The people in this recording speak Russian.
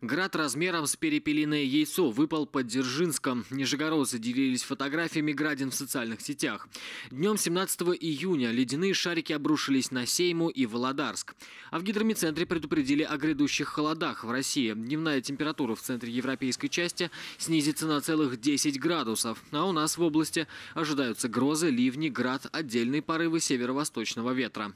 Град размером с перепелиное яйцо выпал под Дзержинском. Нижегородцы делились фотографиями градин в социальных сетях. Днем 17 июня ледяные шарики обрушились на Сейму и Володарск. А в гидромедцентре предупредили о грядущих холодах в России. Дневная температура в центре европейской части снизится на целых 10 градусов. А у нас в области ожидаются грозы, ливни, град, отдельные порывы северо-восточного ветра.